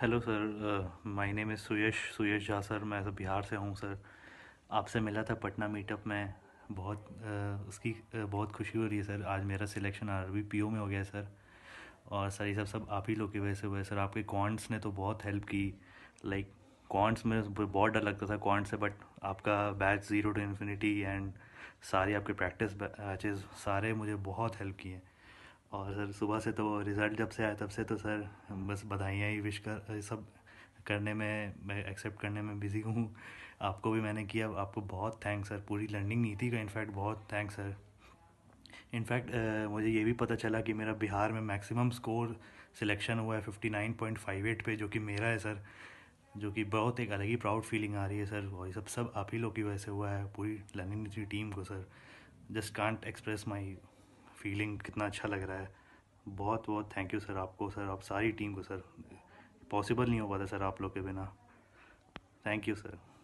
hello sir my name is Suyash Suyash Jha sir मैं sir Bihar से हूँ सर आपसे मिला था पटना मीटअप में बहुत uh, उसकी uh, बहुत खुशी हो रही है सर आज मेरा सिलेक्शन आरबी पीओ में हो गया है सर और सर ये सब सब आप ही लोग की वजह से हुआ है सर आपके कॉन्ट्स ने तो बहुत हेल्प की लाइक like, कॉन्ट्स में बहुत डर लगता था कॉन्ट से बट आपका batch zero to infinity and सारी आपके प्रैक्टिस बैचेज सारे मुझे बहुत हेल्प किए और सर सुबह से तो रिज़ल्ट जब से आया तब से तो सर बस बधाइयाँ ही विश कर सब करने में मैं एक्सेप्ट करने में बिज़ी हूँ आपको भी मैंने किया आपको बहुत थैंक्स सर पूरी लर्निंग नीति का इनफैक्ट बहुत थैंक्स सर इनफैक्ट मुझे ये भी पता चला कि मेरा बिहार में मैक्सिमम स्कोर सिलेक्शन हुआ है fifty nine point five eight पर जो कि मेरा है सर जो कि बहुत एक अलग ही प्राउड फीलिंग आ रही है सर और ये सब सब आप ही लोग की वजह से हुआ है पूरी लर्निंग नीति टीम को sir just can't express my feeling कितना अच्छा लग रहा है बहुत बहुत थैंक यू सर आपको सर आप सारी टीम को सर पॉसिबल नहीं हो पाता सर आप लोग के बिना थैंक यू सर